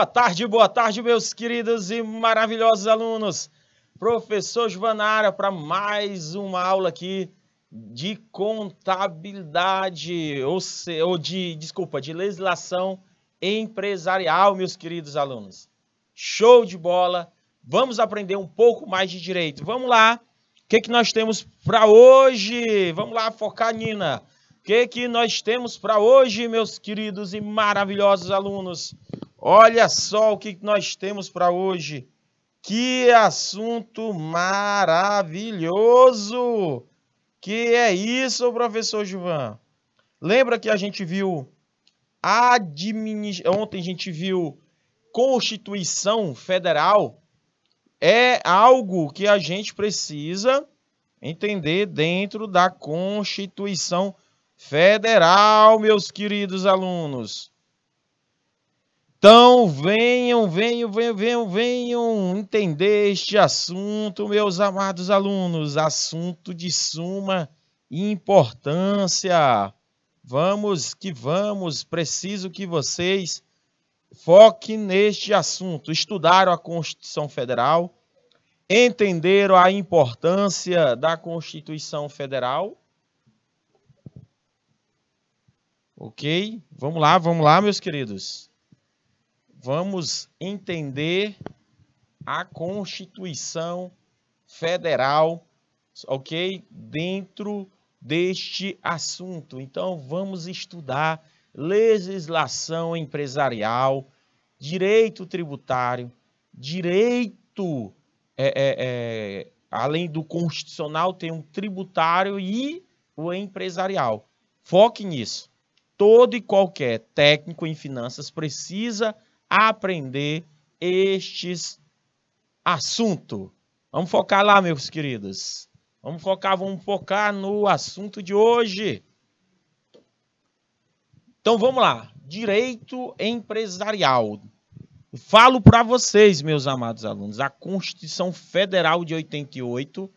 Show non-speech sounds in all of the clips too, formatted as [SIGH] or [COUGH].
Boa tarde, boa tarde, meus queridos e maravilhosos alunos. Professor Giovanara para mais uma aula aqui de contabilidade, ou, se, ou de, desculpa, de legislação empresarial, meus queridos alunos. Show de bola! Vamos aprender um pouco mais de direito. Vamos lá! O que, é que nós temos para hoje? Vamos lá focar, Nina. O que, é que nós temos para hoje, meus queridos e maravilhosos alunos? Olha só o que nós temos para hoje. Que assunto maravilhoso! Que é isso, professor Juvan? Lembra que a gente viu administ... ontem a gente viu Constituição Federal? É algo que a gente precisa entender dentro da Constituição Federal, meus queridos alunos. Então venham, venham, venham, venham, venham entender este assunto, meus amados alunos, assunto de suma importância. Vamos que vamos, preciso que vocês foquem neste assunto. Estudaram a Constituição Federal, entenderam a importância da Constituição Federal. Ok? Vamos lá, vamos lá, meus queridos vamos entender a Constituição Federal, ok? Dentro deste assunto. Então, vamos estudar legislação empresarial, direito tributário, direito, é, é, é, além do constitucional, tem um tributário e o empresarial. Foque nisso. Todo e qualquer técnico em finanças precisa aprender estes assuntos. Vamos focar lá, meus queridos. Vamos focar, vamos focar no assunto de hoje. Então vamos lá, direito empresarial. Falo para vocês, meus amados alunos, a Constituição Federal de 88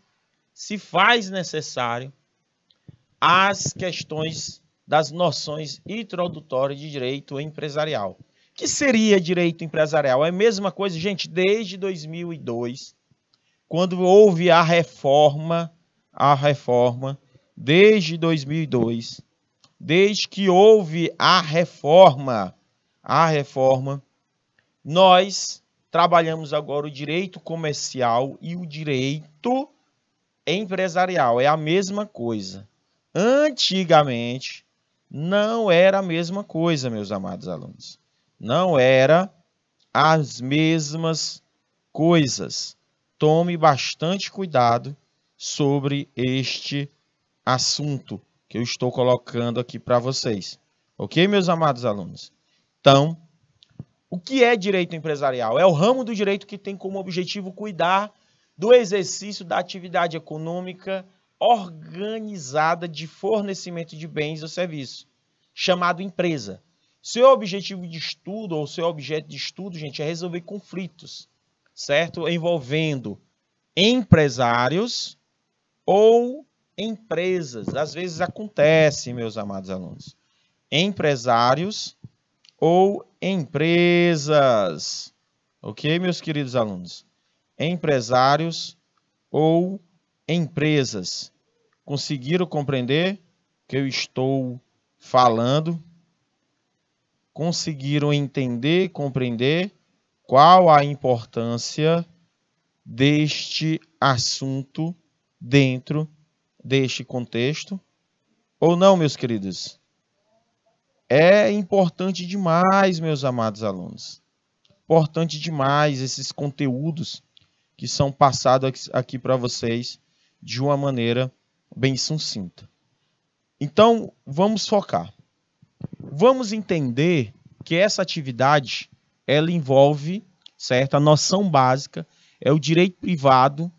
se faz necessário as questões das noções introdutórias de direito empresarial que seria direito empresarial? É a mesma coisa, gente, desde 2002, quando houve a reforma, a reforma, desde 2002, desde que houve a reforma, a reforma, nós trabalhamos agora o direito comercial e o direito empresarial. É a mesma coisa. Antigamente, não era a mesma coisa, meus amados alunos não era as mesmas coisas. Tome bastante cuidado sobre este assunto que eu estou colocando aqui para vocês. Ok, meus amados alunos? Então, o que é direito empresarial? É o ramo do direito que tem como objetivo cuidar do exercício da atividade econômica organizada de fornecimento de bens ou serviços, chamado empresa. Seu objetivo de estudo ou seu objeto de estudo, gente, é resolver conflitos, certo? Envolvendo empresários ou empresas. Às vezes acontece, meus amados alunos. Empresários ou empresas. Ok, meus queridos alunos? Empresários ou empresas. Conseguiram compreender que eu estou falando? conseguiram entender e compreender qual a importância deste assunto dentro deste contexto? Ou não, meus queridos? É importante demais, meus amados alunos. Importante demais esses conteúdos que são passados aqui para vocês de uma maneira bem sucinta. Então, vamos focar. Vamos entender que essa atividade ela envolve certa noção básica é o direito privado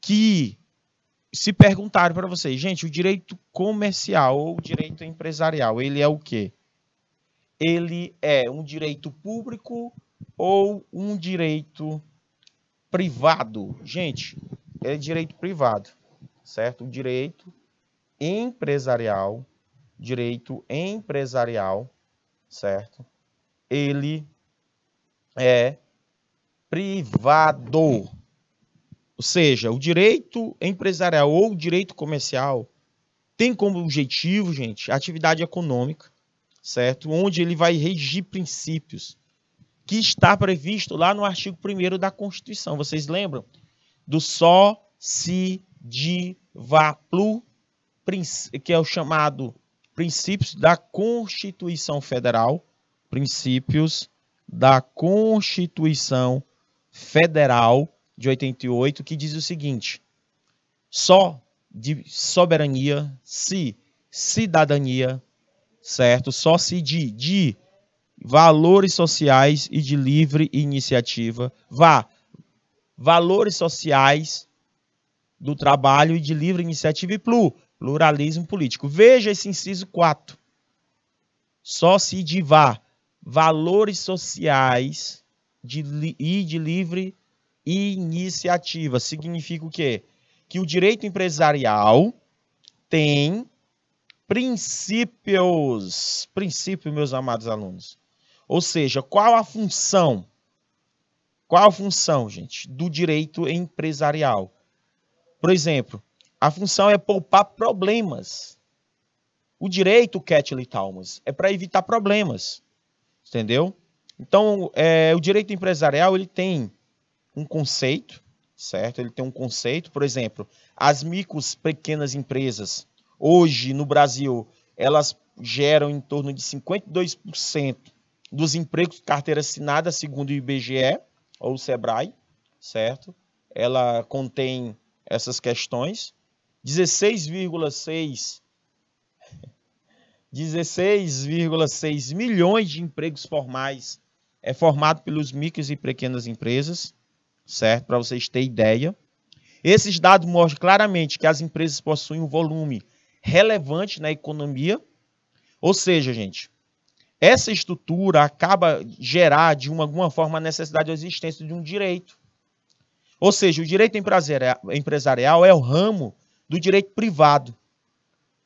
que se perguntaram para vocês, gente, o direito comercial ou o direito empresarial, ele é o quê? Ele é um direito público ou um direito privado? Gente, é direito privado, certo? O direito empresarial direito empresarial, certo? Ele é privado. Ou seja, o direito empresarial ou o direito comercial tem como objetivo, gente, a atividade econômica, certo? Onde ele vai regir princípios que está previsto lá no artigo 1 da Constituição. Vocês lembram? Do só, si, de va, plu, que é o chamado princípios da Constituição Federal, princípios da Constituição Federal de 88, que diz o seguinte: só de soberania se cidadania, certo? Só se de, de valores sociais e de livre iniciativa, vá valores sociais do trabalho e de livre iniciativa e plu Pluralismo político. Veja esse inciso 4. Só se divar valores sociais de, e de livre iniciativa. Significa o quê? Que o direito empresarial tem princípios. Princípio, meus amados alunos. Ou seja, qual a função? Qual a função, gente, do direito empresarial? Por exemplo, a função é poupar problemas. O direito, Catley Talmas, é para evitar problemas. Entendeu? Então, é, o direito empresarial ele tem um conceito, certo? Ele tem um conceito, por exemplo, as micros pequenas empresas, hoje no Brasil, elas geram em torno de 52% dos empregos de carteira assinada, segundo o IBGE ou o SEBRAE, certo? Ela contém essas questões. 16,6 16,6 milhões de empregos formais é formado pelos micros e pequenas empresas, certo? Para vocês terem ideia. Esses dados mostram claramente que as empresas possuem um volume relevante na economia. Ou seja, gente, essa estrutura acaba gerar de uma, alguma forma a necessidade da existência de um direito. Ou seja, o direito empresarial é o ramo do direito privado.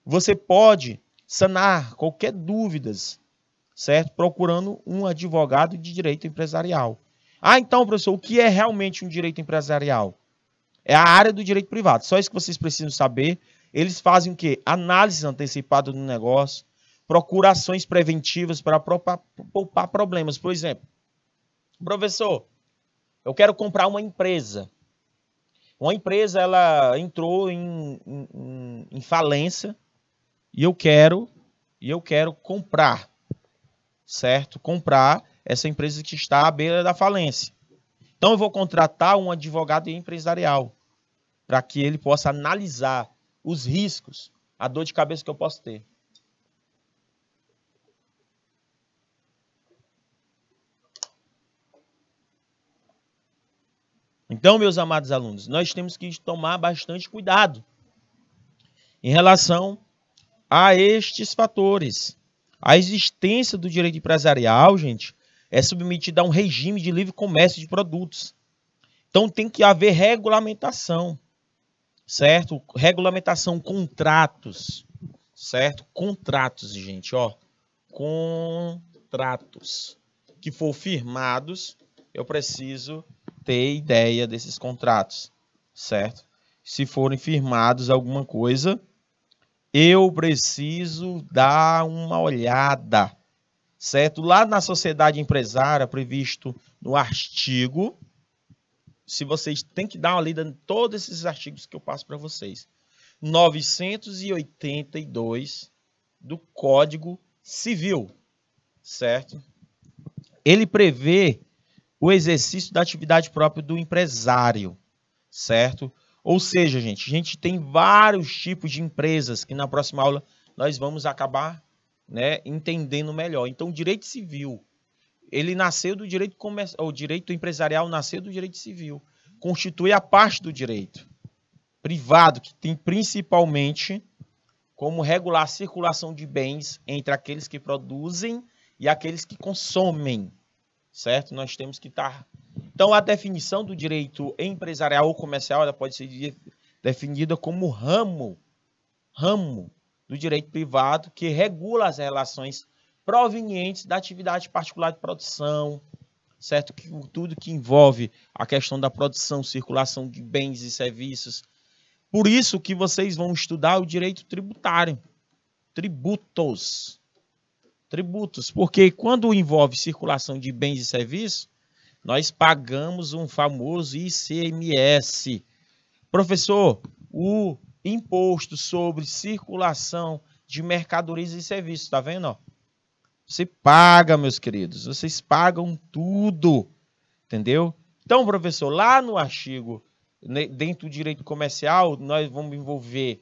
Você pode sanar qualquer dúvidas, certo? Procurando um advogado de direito empresarial. Ah, então, professor, o que é realmente um direito empresarial? É a área do direito privado. Só isso que vocês precisam saber. Eles fazem o quê? Análise antecipada do negócio, procurações preventivas para poupar problemas. Por exemplo, professor, eu quero comprar uma empresa. Uma empresa ela entrou em, em, em falência e eu quero e eu quero comprar, certo? Comprar essa empresa que está à beira da falência. Então eu vou contratar um advogado empresarial para que ele possa analisar os riscos, a dor de cabeça que eu posso ter. Então, meus amados alunos, nós temos que tomar bastante cuidado em relação a estes fatores. A existência do direito empresarial, gente, é submetida a um regime de livre comércio de produtos. Então tem que haver regulamentação, certo? Regulamentação, contratos, certo? Contratos, gente, ó. Contratos que for firmados, eu preciso ter ideia desses contratos, certo? Se forem firmados alguma coisa, eu preciso dar uma olhada, certo? Lá na sociedade empresária, previsto no artigo, se vocês têm que dar uma lida em todos esses artigos que eu passo para vocês. 982 do Código Civil, certo? Ele prevê o exercício da atividade própria do empresário, certo? Ou seja, gente, a gente tem vários tipos de empresas que na próxima aula nós vamos acabar né, entendendo melhor. Então, o direito civil, ele nasceu do direito comercial, o direito empresarial nasceu do direito civil, constitui a parte do direito privado que tem principalmente como regular a circulação de bens entre aqueles que produzem e aqueles que consomem certo? Nós temos que estar. Então, a definição do direito empresarial ou comercial ela pode ser definida como ramo, ramo do direito privado que regula as relações provenientes da atividade particular de produção, certo? Que tudo que envolve a questão da produção, circulação de bens e serviços. Por isso que vocês vão estudar o direito tributário, tributos, tributos, porque quando envolve circulação de bens e serviços, nós pagamos um famoso ICMS. Professor, o imposto sobre circulação de mercadorias e serviços, tá vendo? Você paga, meus queridos, vocês pagam tudo, entendeu? Então, professor, lá no artigo, né, dentro do direito comercial, nós vamos envolver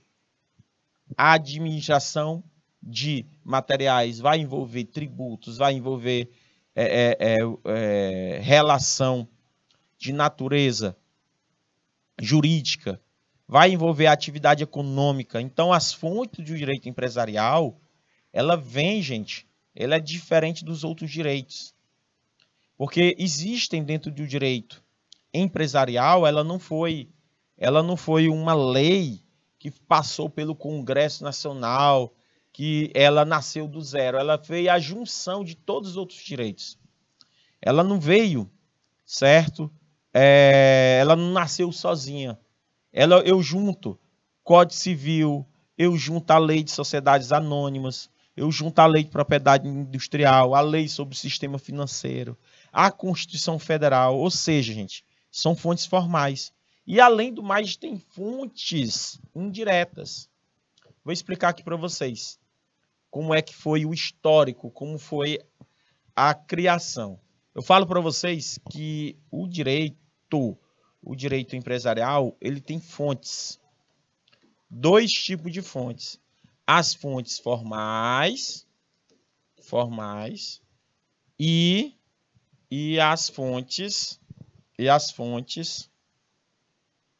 a administração de materiais vai envolver tributos, vai envolver é é, é, é, relação de natureza jurídica, vai envolver atividade econômica. Então, as fontes do direito empresarial, ela vem, gente, ela é diferente dos outros direitos. Porque existem dentro do direito empresarial, ela não foi, ela não foi uma lei que passou pelo Congresso Nacional, que ela nasceu do zero, ela veio a junção de todos os outros direitos. Ela não veio, certo? É, ela não nasceu sozinha. Ela, eu junto Código Civil, eu junto a lei de sociedades anônimas, eu junto a lei de propriedade industrial, a lei sobre o sistema financeiro, a Constituição Federal, ou seja, gente, são fontes formais. E além do mais, tem fontes indiretas. Vou explicar aqui para vocês como é que foi o histórico, como foi a criação. Eu falo para vocês que o direito, o direito empresarial, ele tem fontes. Dois tipos de fontes. As fontes formais, formais e e as fontes e as fontes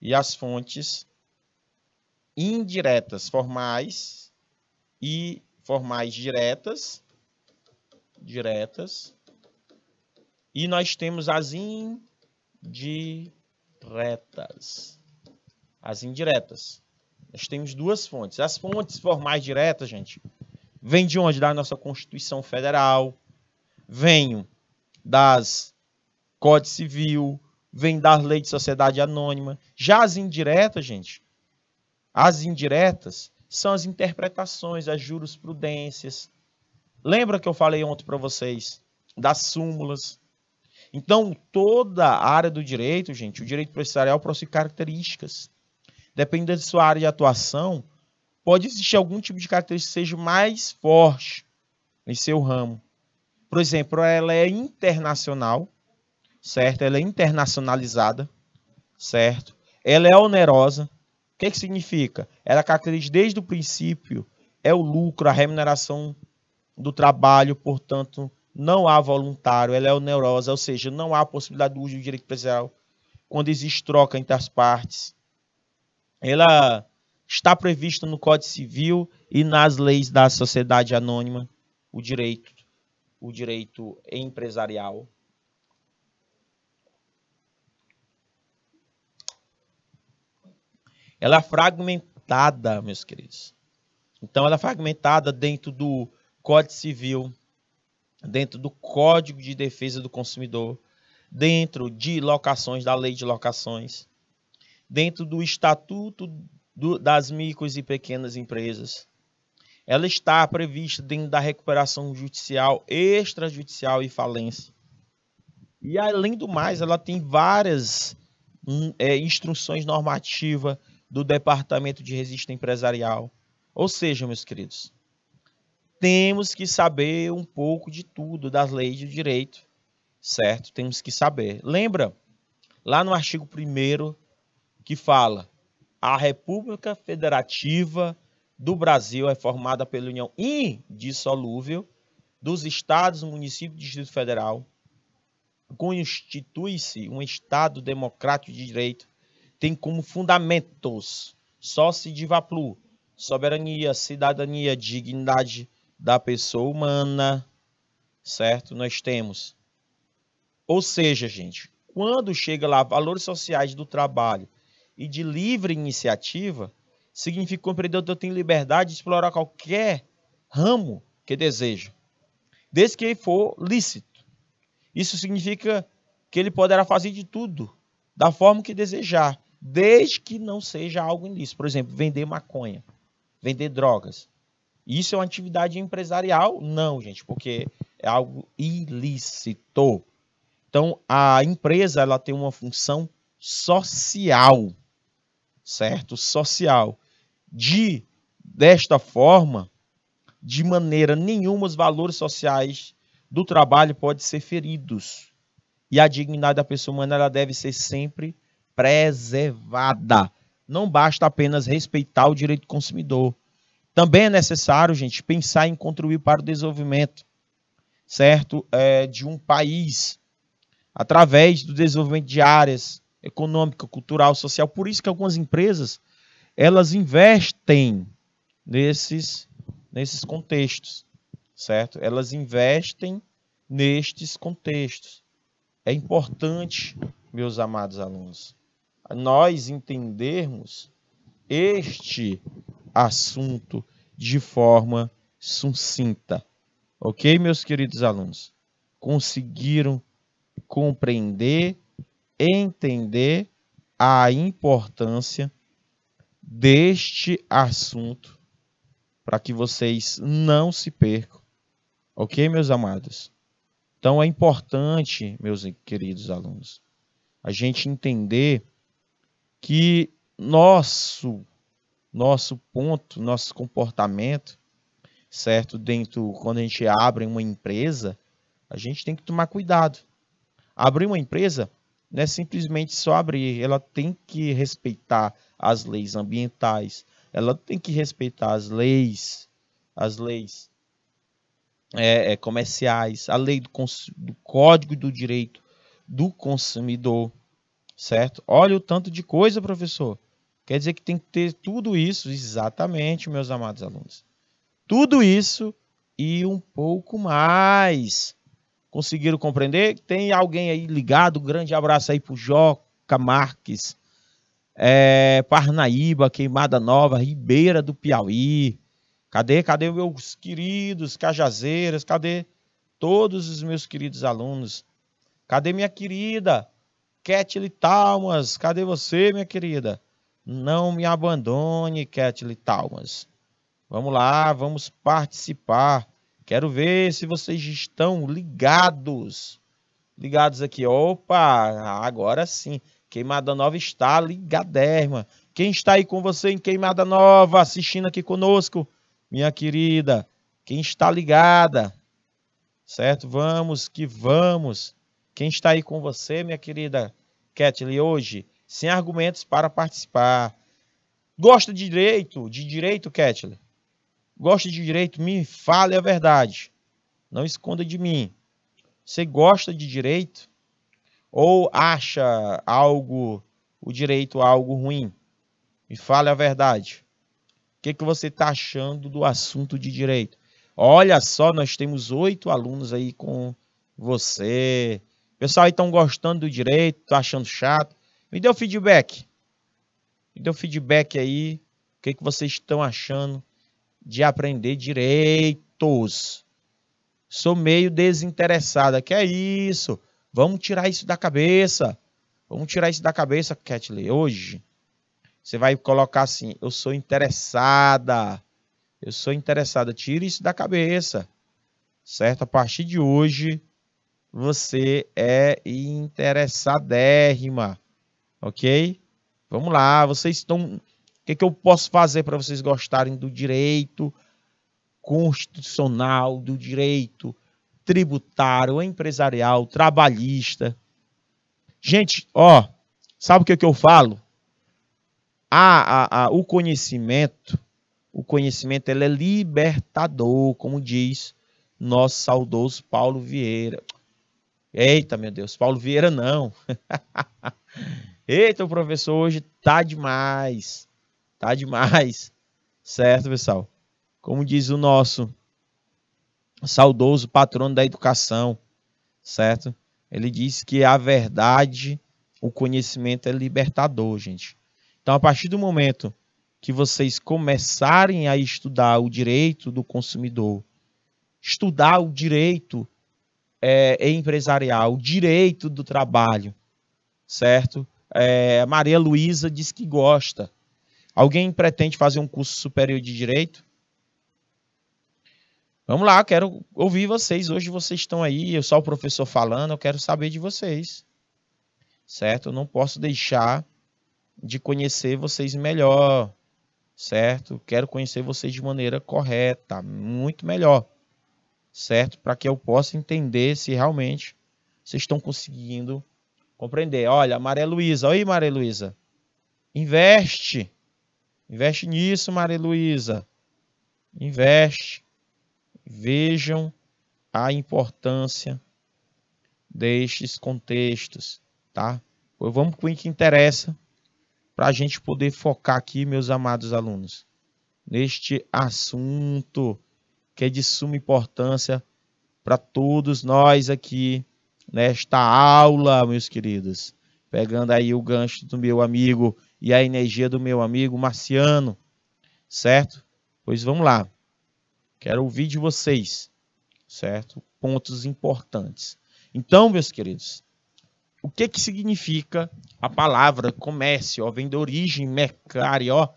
e as fontes indiretas formais e formais diretas, diretas, e nós temos as indiretas. As indiretas. Nós temos duas fontes. As fontes formais diretas, gente, vêm de onde? Da nossa Constituição Federal, vêm das Código Civil, vêm das leis de sociedade anônima. Já as indiretas, gente, as indiretas são as interpretações, as jurisprudências. Lembra que eu falei ontem para vocês das súmulas? Então, toda a área do direito, gente, o direito processual possui características. Dependendo da sua área de atuação, pode existir algum tipo de característica que seja mais forte em seu ramo. Por exemplo, ela é internacional, certo? Ela é internacionalizada, certo? Ela é onerosa, o que, é que significa? Ela caracteriza desde o princípio é o lucro, a remuneração do trabalho, portanto, não há voluntário, ela é onerosa, ou seja, não há possibilidade de uso do direito empresarial quando existe troca entre as partes. Ela está prevista no Código Civil e nas leis da sociedade anônima, o direito, o direito empresarial. Ela é fragmentada, meus queridos. Então, ela é fragmentada dentro do Código Civil, dentro do Código de Defesa do Consumidor, dentro de locações, da Lei de Locações, dentro do Estatuto do, das Micros e Pequenas Empresas. Ela está prevista dentro da recuperação judicial, extrajudicial e falência. E, além do mais, ela tem várias hum, é, instruções normativas do Departamento de Registro Empresarial. Ou seja, meus queridos, temos que saber um pouco de tudo das leis de direito, certo? Temos que saber. Lembra lá no artigo 1 que fala: a República Federativa do Brasil é formada pela união indissolúvel dos estados, municípios e Distrito Federal. Constitui-se um Estado democrático de direito tem como fundamentos só se divaplu, soberania, cidadania, dignidade da pessoa humana, certo? Nós temos. Ou seja, gente, quando chega lá valores sociais do trabalho e de livre iniciativa, significa que o empreendedor tem liberdade de explorar qualquer ramo que deseja, desde que ele for lícito. Isso significa que ele poderá fazer de tudo, da forma que desejar, desde que não seja algo ilícito. Por exemplo, vender maconha, vender drogas. Isso é uma atividade empresarial? Não, gente, porque é algo ilícito. Então, a empresa ela tem uma função social, certo? Social. De desta forma, de maneira nenhuma os valores sociais do trabalho podem ser feridos. E a dignidade da pessoa humana ela deve ser sempre preservada. Não basta apenas respeitar o direito do consumidor. Também é necessário, gente, pensar em contribuir para o desenvolvimento, certo, é, de um país através do desenvolvimento de áreas econômica, cultural, social. Por isso que algumas empresas elas investem nesses nesses contextos, certo? Elas investem nestes contextos. É importante, meus amados alunos nós entendermos este assunto de forma sucinta. Ok, meus queridos alunos? Conseguiram compreender, entender a importância deste assunto para que vocês não se percam. Ok, meus amados? Então é importante, meus queridos alunos, a gente entender que nosso nosso ponto, nosso comportamento, certo? Dentro quando a gente abre uma empresa, a gente tem que tomar cuidado. Abrir uma empresa não é simplesmente só abrir, ela tem que respeitar as leis ambientais, ela tem que respeitar as leis, as leis é, é, comerciais, a lei do, do Código do Direito do Consumidor, certo? Olha o tanto de coisa, professor. Quer dizer que tem que ter tudo isso, exatamente, meus amados alunos. Tudo isso e um pouco mais. Conseguiram compreender? Tem alguém aí ligado? Grande abraço aí pro Joca Marques. É, Parnaíba, Queimada Nova, Ribeira do Piauí. Cadê? Cadê meus queridos cajazeiras? Cadê todos os meus queridos alunos? Cadê minha querida Kathleen Talmas, cadê você, minha querida? Não me abandone, Kathleen Talmas. Vamos lá, vamos participar. Quero ver se vocês estão ligados. Ligados aqui. Opa, agora sim. Queimada Nova está ligadérrima. Quem está aí com você em Queimada Nova, assistindo aqui conosco, minha querida. Quem está ligada, certo? Vamos que vamos. Quem está aí com você, minha querida Kettle, hoje, sem argumentos para participar. Gosta de direito? De direito, Kettle? Gosta de direito? Me fale a verdade. Não esconda de mim. Você gosta de direito? Ou acha algo, o direito algo ruim? Me fale a verdade. O que, que você está achando do assunto de direito? Olha só, nós temos oito alunos aí com você. Pessoal aí estão gostando do direito, tá achando chato. Me dê o feedback. Me dê o feedback aí. O que, que vocês estão achando de aprender direitos? Sou meio desinteressada. Que é isso? Vamos tirar isso da cabeça. Vamos tirar isso da cabeça, Catley. Hoje, você vai colocar assim: eu sou interessada. Eu sou interessada. Tira isso da cabeça. Certo? A partir de hoje você é interessadérrima, ok? Vamos lá, vocês estão. O que, é que eu posso fazer para vocês gostarem do direito constitucional, do direito tributário, empresarial, trabalhista? Gente, ó, sabe o que, é que eu falo? A, a, a, o conhecimento, o conhecimento ele é libertador, como diz nosso saudoso Paulo Vieira, Eita, meu Deus, Paulo Vieira não. [LAUGHS] Eita, o professor hoje tá demais. Tá demais. Certo, pessoal? Como diz o nosso saudoso patrono da educação, certo? Ele diz que a verdade, o conhecimento é libertador, gente. Então, a partir do momento que vocês começarem a estudar o direito do consumidor, estudar o direito é, empresarial, o direito do trabalho, certo? É, Maria Luísa diz que gosta. Alguém pretende fazer um curso superior de direito? Vamos lá, quero ouvir vocês. Hoje vocês estão aí, eu só o professor falando, eu quero saber de vocês. Certo? Eu não posso deixar de conhecer vocês melhor, certo? Quero conhecer vocês de maneira correta, muito melhor certo? Para que eu possa entender se realmente vocês estão conseguindo compreender. Olha, Maria Luísa, oi Maria Luísa. Investe. Investe nisso, Maria Luísa. Investe. Vejam a importância destes contextos, tá? Pois vamos com o que interessa para a gente poder focar aqui, meus amados alunos, neste assunto que é de suma importância para todos nós aqui nesta aula, meus queridos. Pegando aí o gancho do meu amigo e a energia do meu amigo Marciano, certo? Pois vamos lá. Quero ouvir de vocês, certo? Pontos importantes. Então, meus queridos, o que que significa a palavra comércio? Ó, vem de origem mercária, ó,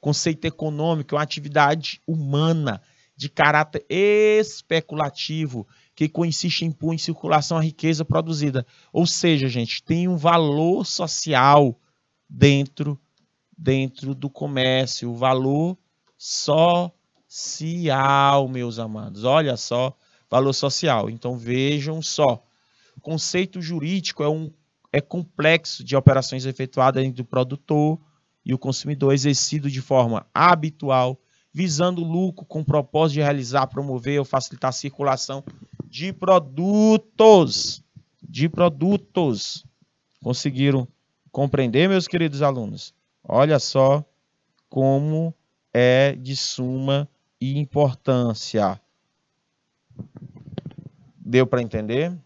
conceito econômico, é uma atividade humana de caráter especulativo, que consiste em pôr em circulação a riqueza produzida. Ou seja, gente, tem um valor social dentro dentro do comércio, o valor social, meus amados. Olha só, valor social. Então vejam só. O conceito jurídico é um é complexo de operações efetuadas entre o produtor e o consumidor exercido de forma habitual, visando lucro com o propósito de realizar, promover ou facilitar a circulação de produtos. De produtos. Conseguiram compreender, meus queridos alunos? Olha só como é de suma importância. Deu para entender?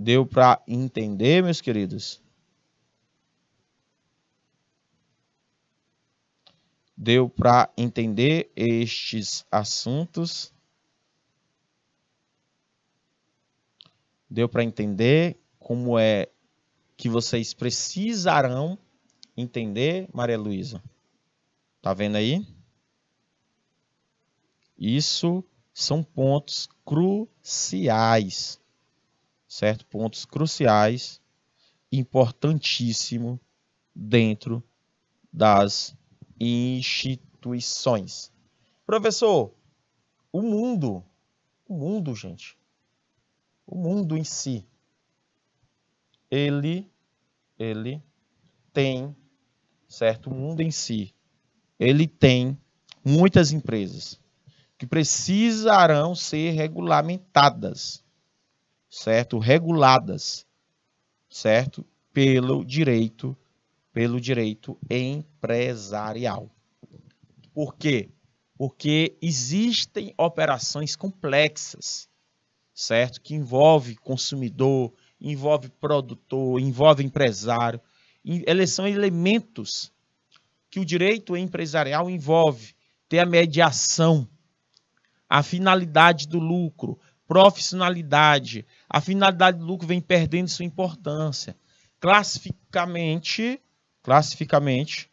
Deu para entender, meus queridos? Deu para entender estes assuntos? Deu para entender como é que vocês precisarão entender, Maria Luísa? Tá vendo aí? Isso são pontos cruciais certo? Pontos cruciais, importantíssimo dentro das instituições. Professor, o mundo, o mundo, gente, o mundo em si, ele, ele tem, certo? O mundo em si, ele tem muitas empresas que precisarão ser regulamentadas certo? Reguladas, certo? Pelo direito, pelo direito empresarial. Por quê? Porque existem operações complexas, certo? Que envolve consumidor, envolve produtor, envolve empresário. Eles são elementos que o direito empresarial envolve ter a mediação, a finalidade do lucro, profissionalidade, a finalidade do lucro vem perdendo sua importância. Classificamente, classificamente,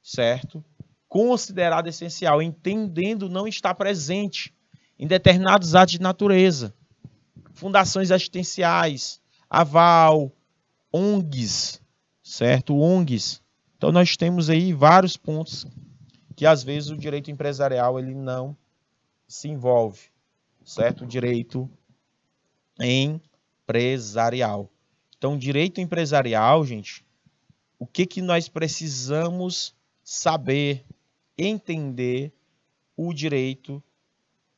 certo? Considerado essencial, entendendo não estar presente em determinados atos de natureza. Fundações assistenciais, aval, ONGs, certo? ONGs. Então nós temos aí vários pontos que às vezes o direito empresarial ele não se envolve certo? Direito empresarial. Então, direito empresarial, gente, o que, que nós precisamos saber, entender o direito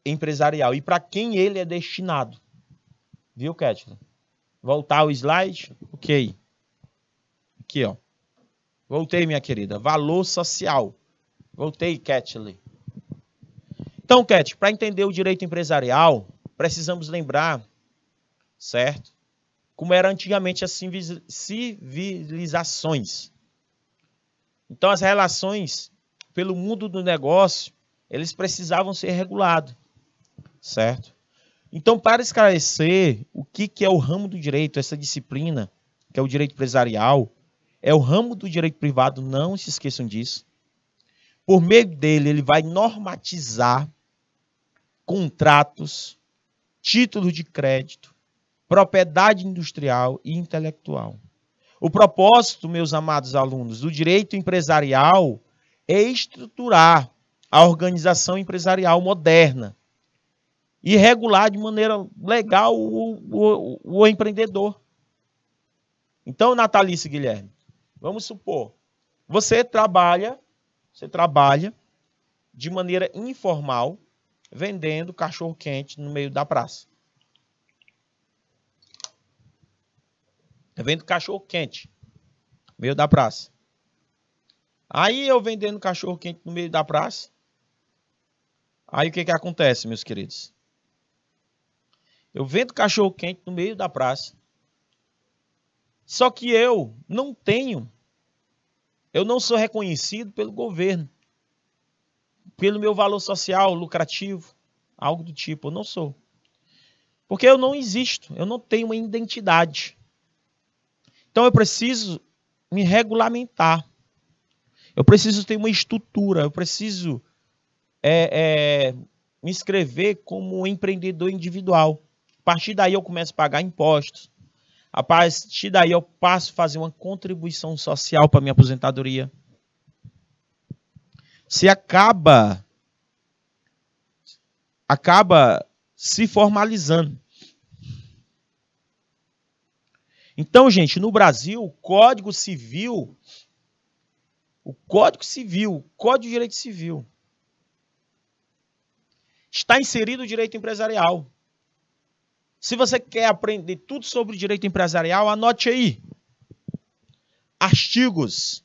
empresarial e para quem ele é destinado. Viu, Ketlin? Voltar o slide? Ok. Aqui, ó. Voltei, minha querida. Valor social. Voltei, Ketlin. Então, Cat, para entender o direito empresarial, precisamos lembrar, certo? Como era antigamente as civilizações. Então, as relações pelo mundo do negócio, eles precisavam ser regulados, certo? Então, para esclarecer o que, que é o ramo do direito, essa disciplina, que é o direito empresarial, é o ramo do direito privado, não se esqueçam disso. Por meio dele, ele vai normatizar contratos, título de crédito, propriedade industrial e intelectual. O propósito, meus amados alunos, do direito empresarial é estruturar a organização empresarial moderna e regular de maneira legal o, o, o empreendedor. Então, Natalice Guilherme, vamos supor, você trabalha, você trabalha de maneira informal, vendendo cachorro quente no meio da praça. Vendo cachorro quente no meio da praça. Aí eu vendendo cachorro quente no meio da praça. Aí o que que acontece, meus queridos? Eu vendo cachorro quente no meio da praça. Só que eu não tenho, eu não sou reconhecido pelo governo pelo meu valor social lucrativo, algo do tipo. Eu não sou. Porque eu não existo, eu não tenho uma identidade. Então eu preciso me regulamentar. Eu preciso ter uma estrutura, eu preciso é, é, me inscrever como um empreendedor individual. A partir daí eu começo a pagar impostos. A partir daí eu passo a fazer uma contribuição social para minha aposentadoria se acaba acaba se formalizando. Então, gente, no Brasil, o Código Civil, o Código Civil, o Código de Direito Civil, está inserido o direito empresarial. Se você quer aprender tudo sobre o direito empresarial, anote aí. Artigos.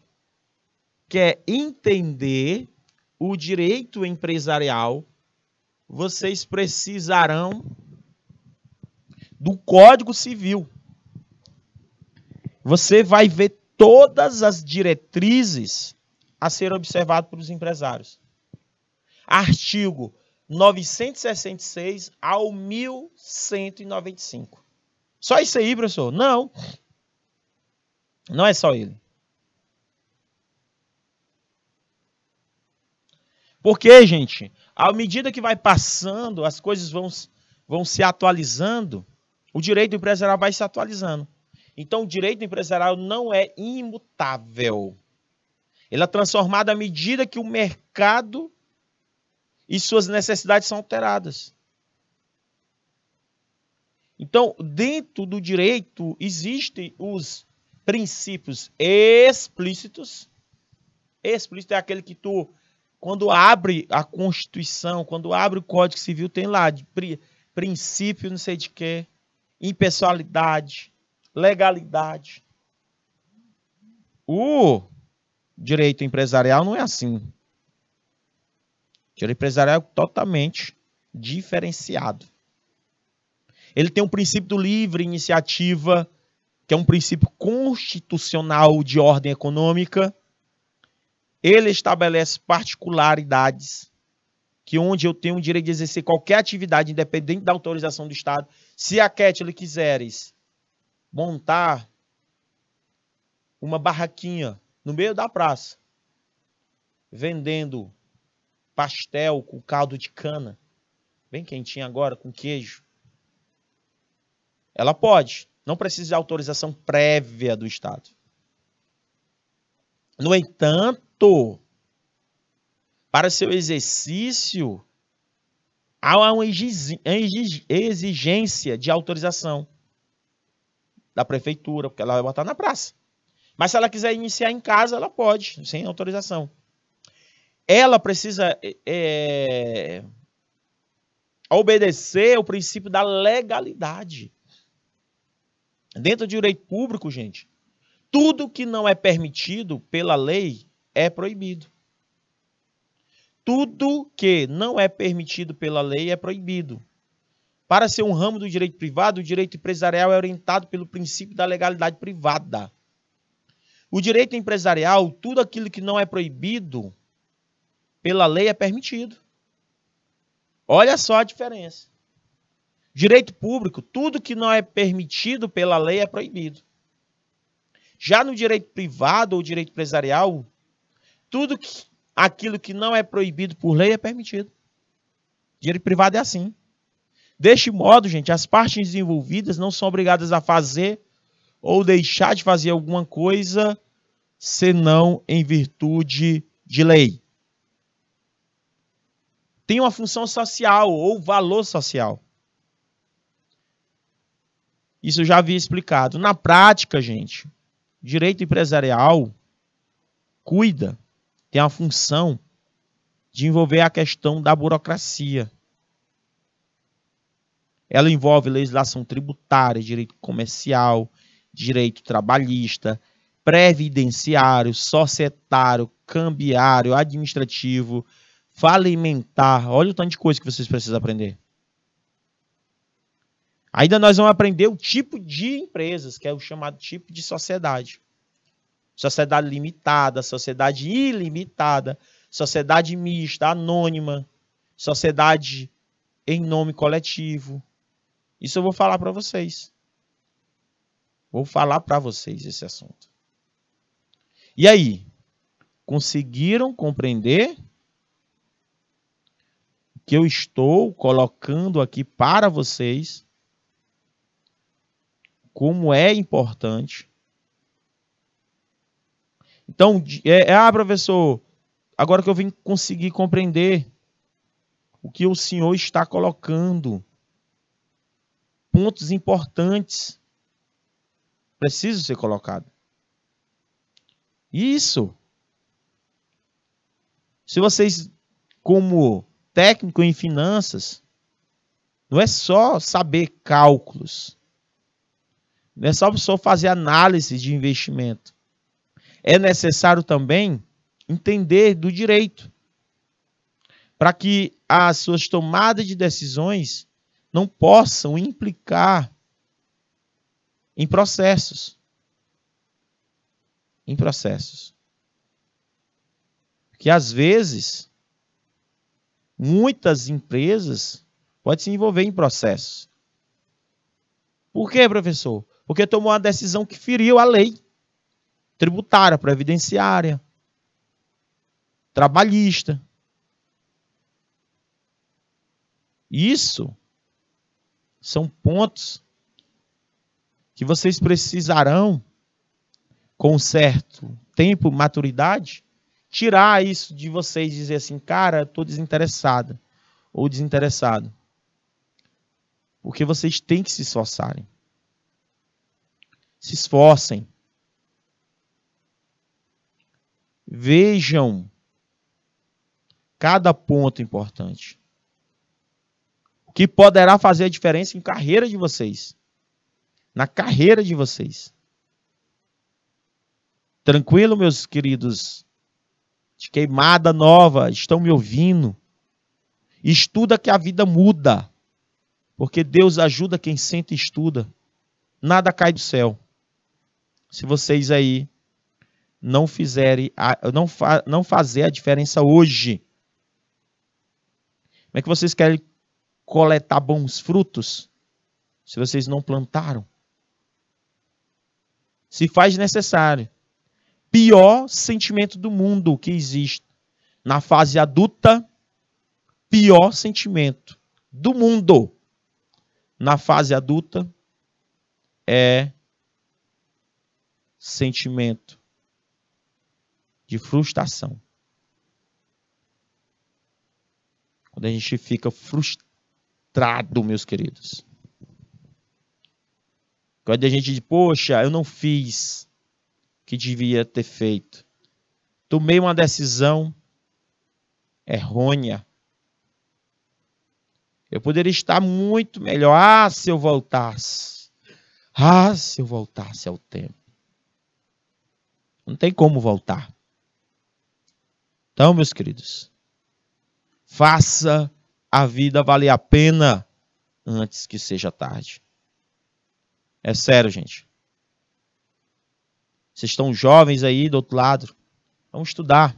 Quer entender o direito empresarial, vocês precisarão do Código Civil. Você vai ver todas as diretrizes a ser observado pelos empresários. Artigo 966 ao 1195. Só isso aí, professor? Não. Não é só ele. Porque, gente, à medida que vai passando, as coisas vão, vão se atualizando, o direito empresarial vai se atualizando. Então, o direito empresarial não é imutável. Ele é transformado à medida que o mercado e suas necessidades são alteradas. Então, dentro do direito, existem os princípios explícitos. Explícito é aquele que tu quando abre a Constituição, quando abre o Código Civil, tem lá de princípio, não sei de quê, impessoalidade, legalidade. O direito empresarial não é assim. O direito empresarial é totalmente diferenciado. Ele tem um princípio do livre iniciativa, que é um princípio constitucional de ordem econômica ele estabelece particularidades que onde eu tenho o direito de exercer qualquer atividade independente da autorização do Estado, se a Ketley quiseres montar uma barraquinha no meio da praça, vendendo pastel com caldo de cana, bem quentinho agora, com queijo, ela pode, não precisa de autorização prévia do Estado. No entanto, para seu exercício, há uma exigência de autorização da prefeitura, porque ela vai botar na praça. Mas se ela quiser iniciar em casa, ela pode, sem autorização. Ela precisa é, é obedecer o princípio da legalidade. Dentro do direito público, gente, tudo que não é permitido pela lei é proibido. Tudo que não é permitido pela lei é proibido. Para ser um ramo do direito privado, o direito empresarial é orientado pelo princípio da legalidade privada. O direito empresarial, tudo aquilo que não é proibido pela lei é permitido. Olha só a diferença. Direito público, tudo que não é permitido pela lei é proibido. Já no direito privado ou direito empresarial, tudo que, aquilo que não é proibido por lei é permitido. Direito privado é assim. Deste modo, gente, as partes envolvidas não são obrigadas a fazer ou deixar de fazer alguma coisa senão em virtude de lei. Tem uma função social ou valor social. Isso eu já havia explicado. Na prática, gente, direito empresarial cuida, tem a função de envolver a questão da burocracia. Ela envolve legislação tributária, direito comercial, direito trabalhista, previdenciário, societário, cambiário, administrativo, falimentar. Olha o tanto de coisa que vocês precisam aprender. Ainda nós vamos aprender o tipo de empresas, que é o chamado tipo de sociedade. Sociedade limitada, sociedade ilimitada, sociedade mista, anônima, sociedade em nome coletivo. Isso eu vou falar para vocês. Vou falar para vocês esse assunto. E aí? Conseguiram compreender? que eu estou colocando aqui para vocês como é importante. Então, é, é, ah, professor, agora que eu vim conseguir compreender o que o senhor está colocando, pontos importantes precisam ser colocados. Isso. Se vocês, como técnico em finanças, não é só saber cálculos. Não é só o pessoa fazer análise de investimento. É necessário também entender do direito para que as suas tomadas de decisões não possam implicar em processos. Em processos. Que às vezes muitas empresas podem se envolver em processos. Por que, professor? porque tomou uma decisão que feriu a lei tributária, previdenciária, trabalhista. Isso são pontos que vocês precisarão, com certo tempo, maturidade, tirar isso de vocês e dizer assim, cara, estou desinteressada ou desinteressado. Porque vocês têm que se esforçarem se esforcem. Vejam cada ponto importante. O que poderá fazer a diferença em carreira de vocês. Na carreira de vocês. Tranquilo, meus queridos? De queimada nova, estão me ouvindo? Estuda que a vida muda. Porque Deus ajuda quem sente e estuda. Nada cai do céu se vocês aí não fizerem, a, não, fa, não fazer a diferença hoje. Como é que vocês querem coletar bons frutos se vocês não plantaram? Se faz necessário. Pior sentimento do mundo que existe. Na fase adulta, pior sentimento do mundo. Na fase adulta é sentimento de frustração. Quando a gente fica frustrado, meus queridos. Quando a gente diz, poxa, eu não fiz o que devia ter feito. Tomei uma decisão errônea. Eu poderia estar muito melhor. Ah, se eu voltasse. Ah, se eu voltasse ao tempo. Não tem como voltar. Então, meus queridos, faça a vida valer a pena antes que seja tarde. É sério, gente. Vocês estão jovens aí do outro lado. Vamos estudar.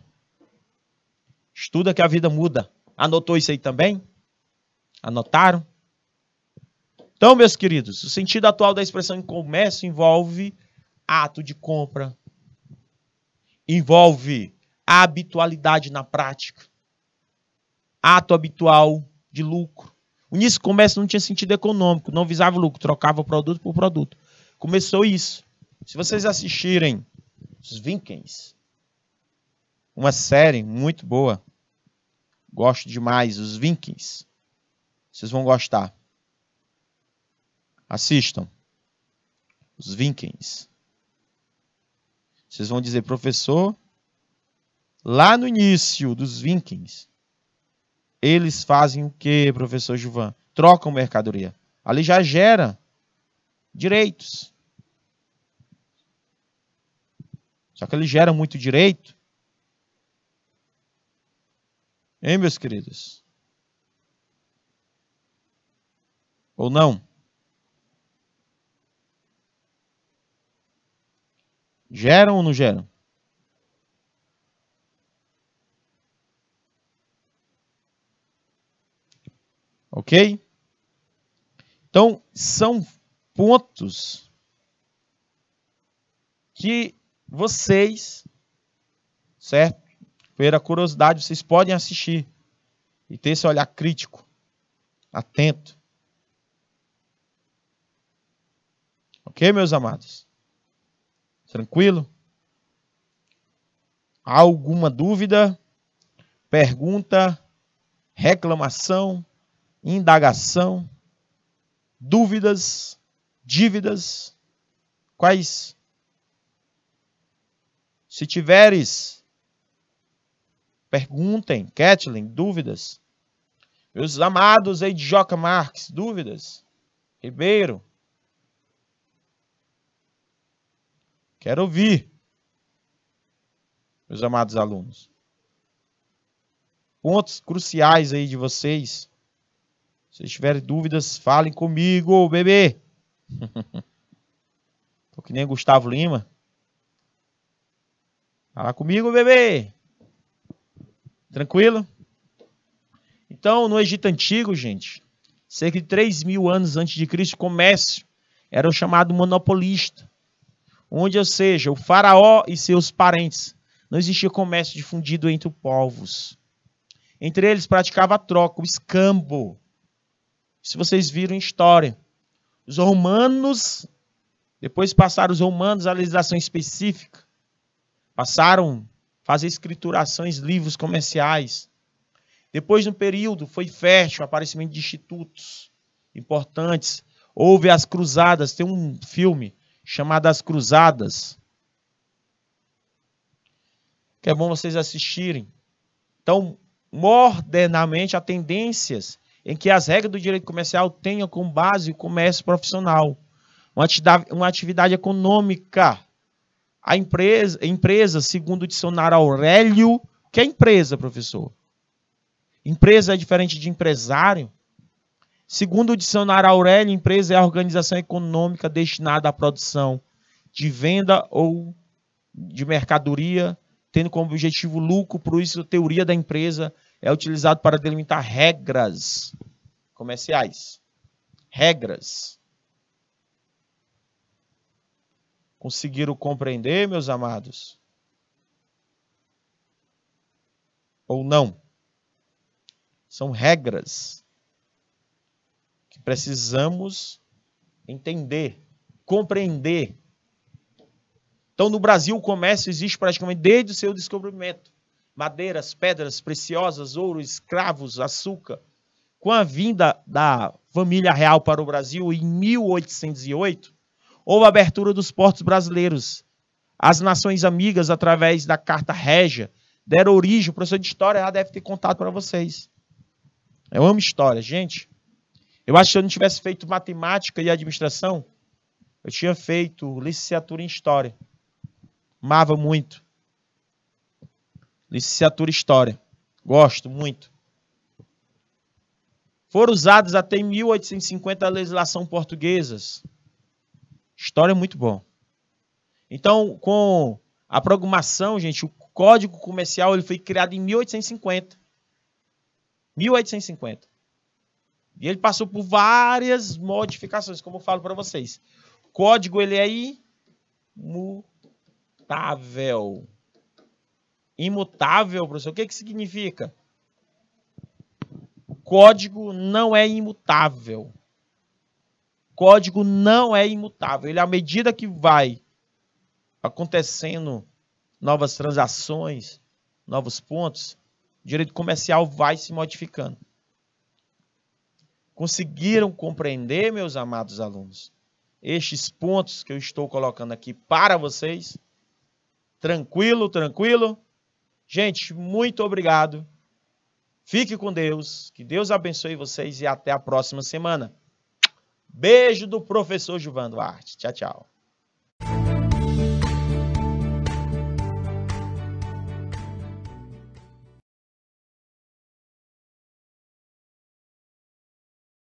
Estuda que a vida muda. Anotou isso aí também? Anotaram? Então, meus queridos, o sentido atual da expressão em comércio envolve ato de compra, envolve a habitualidade na prática, ato habitual de lucro. O início do comércio não tinha sentido econômico, não visava lucro, trocava produto por produto. Começou isso. Se vocês assistirem os Vikings, uma série muito boa, gosto demais, os Vikings, vocês vão gostar. Assistam. Os Vikings. Vocês vão dizer, professor, lá no início dos Vikings, eles fazem o que, professor Juvan? Trocam mercadoria. Ali já gera direitos. Só que ele gera muito direito. Hein, meus queridos? Ou não? Geram ou não geram? Ok? Então, são pontos que vocês, certo? Pela curiosidade, vocês podem assistir e ter esse olhar crítico, atento. Ok, meus amados? Tranquilo? Alguma dúvida? Pergunta? Reclamação? Indagação? Dúvidas? Dívidas? Quais? Se tiveres, perguntem. Kathleen, dúvidas? Meus amados aí de Joca Marques, dúvidas? Ribeiro? Quero ouvir, meus amados alunos. Pontos cruciais aí de vocês. Se vocês tiverem dúvidas, falem comigo, bebê. [LAUGHS] Tô que nem Gustavo Lima. Fala comigo, bebê. Tranquilo? Então, no Egito Antigo, gente, cerca de 3 mil anos antes de Cristo, o comércio era o chamado monopolista onde ou seja, o faraó e seus parentes. Não existia comércio difundido entre povos. Entre eles praticava a troca, o escambo. Se vocês viram história, os romanos, depois passaram os romanos a legislação específica, passaram a fazer escriturações, livros comerciais. Depois, no período, foi fértil o aparecimento de institutos importantes. Houve as cruzadas, tem um filme chamadas Cruzadas, que é bom vocês assistirem. Então, modernamente, há tendências em que as regras do direito comercial tenham como base o comércio profissional, uma atividade, uma atividade econômica. A empresa, empresa, segundo o dicionário Aurélio, que é empresa, professor? Empresa é diferente de empresário? Segundo o dicionário Aurélio, empresa é a organização econômica destinada à produção de venda ou de mercadoria, tendo como objetivo lucro, por isso a teoria da empresa é utilizada para delimitar regras comerciais. Regras. Conseguiram compreender, meus amados? Ou não? São regras. Precisamos entender, compreender. Então, no Brasil, o comércio existe praticamente desde o seu descobrimento. Madeiras, pedras preciosas, ouro, escravos, açúcar. Com a vinda da família real para o Brasil em 1808, houve a abertura dos portos brasileiros. As nações amigas, através da Carta Régia, deram origem. O professor de História já deve ter contado para vocês. Eu é amo história, gente. Eu acho que se eu não tivesse feito matemática e administração, eu tinha feito licenciatura em história. Amava muito. Licenciatura em história. Gosto muito. Foram usados até 1850 a legislação portuguesas. História é muito bom. Então, com a programação, gente, o Código Comercial ele foi criado em 1850. 1850. E ele passou por várias modificações, como eu falo para vocês. código ele é imutável. Imutável, professor. O que, que significa? Código não é imutável. Código não é imutável. Ele, à medida que vai acontecendo novas transações, novos pontos, o direito comercial vai se modificando. Conseguiram compreender, meus amados alunos, estes pontos que eu estou colocando aqui para vocês? Tranquilo, tranquilo? Gente, muito obrigado. Fique com Deus, que Deus abençoe vocês e até a próxima semana. Beijo do professor Gilvan Duarte. Tchau, tchau.